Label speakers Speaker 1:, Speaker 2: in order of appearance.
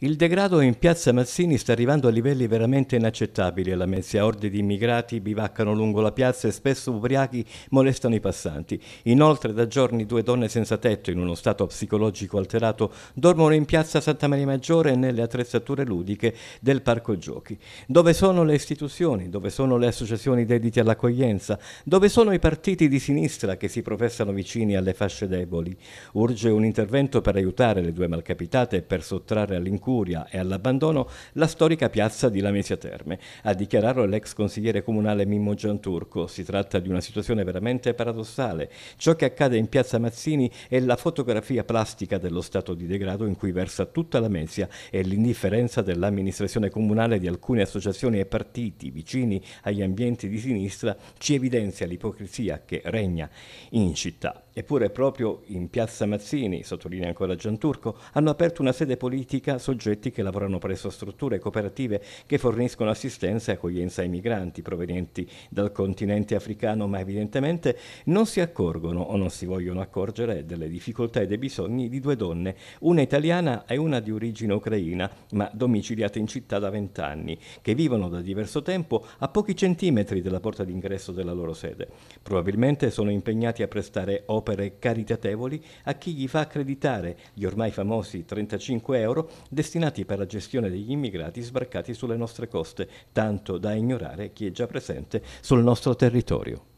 Speaker 1: Il degrado in piazza Mazzini sta arrivando a livelli veramente inaccettabili alla Mezia. Orde di immigrati bivaccano lungo la piazza e spesso ubriachi molestano i passanti. Inoltre, da giorni due donne senza tetto, in uno stato psicologico alterato, dormono in piazza Santa Maria Maggiore e nelle attrezzature ludiche del parco giochi. Dove sono le istituzioni? Dove sono le associazioni dedite all'accoglienza? Dove sono i partiti di sinistra che si professano vicini alle fasce deboli? Urge un intervento per aiutare le due malcapitate e per sottrarre all'incontro incuria e all'abbandono la storica piazza di Lamezia Terme. A dichiararlo l'ex consigliere comunale Mimmo Gianturco, si tratta di una situazione veramente paradossale. Ciò che accade in piazza Mazzini è la fotografia plastica dello stato di degrado in cui versa tutta Lamezia e l'indifferenza dell'amministrazione comunale di alcune associazioni e partiti vicini agli ambienti di sinistra ci evidenzia l'ipocrisia che regna in città. Eppure proprio in piazza Mazzini, sottolinea ancora Gianturco, hanno aperto una sede politica soggettata soggetti che lavorano presso strutture cooperative che forniscono assistenza e accoglienza ai migranti provenienti dal continente africano, ma evidentemente non si accorgono o non si vogliono accorgere delle difficoltà e dei bisogni di due donne, una italiana e una di origine ucraina, ma domiciliate in città da vent'anni, che vivono da diverso tempo a pochi centimetri dalla porta d'ingresso della loro sede. Probabilmente sono impegnati a prestare opere caritatevoli a chi gli fa accreditare gli ormai famosi 35 euro destinati destinati per la gestione degli immigrati sbarcati sulle nostre coste, tanto da ignorare chi è già presente sul nostro territorio.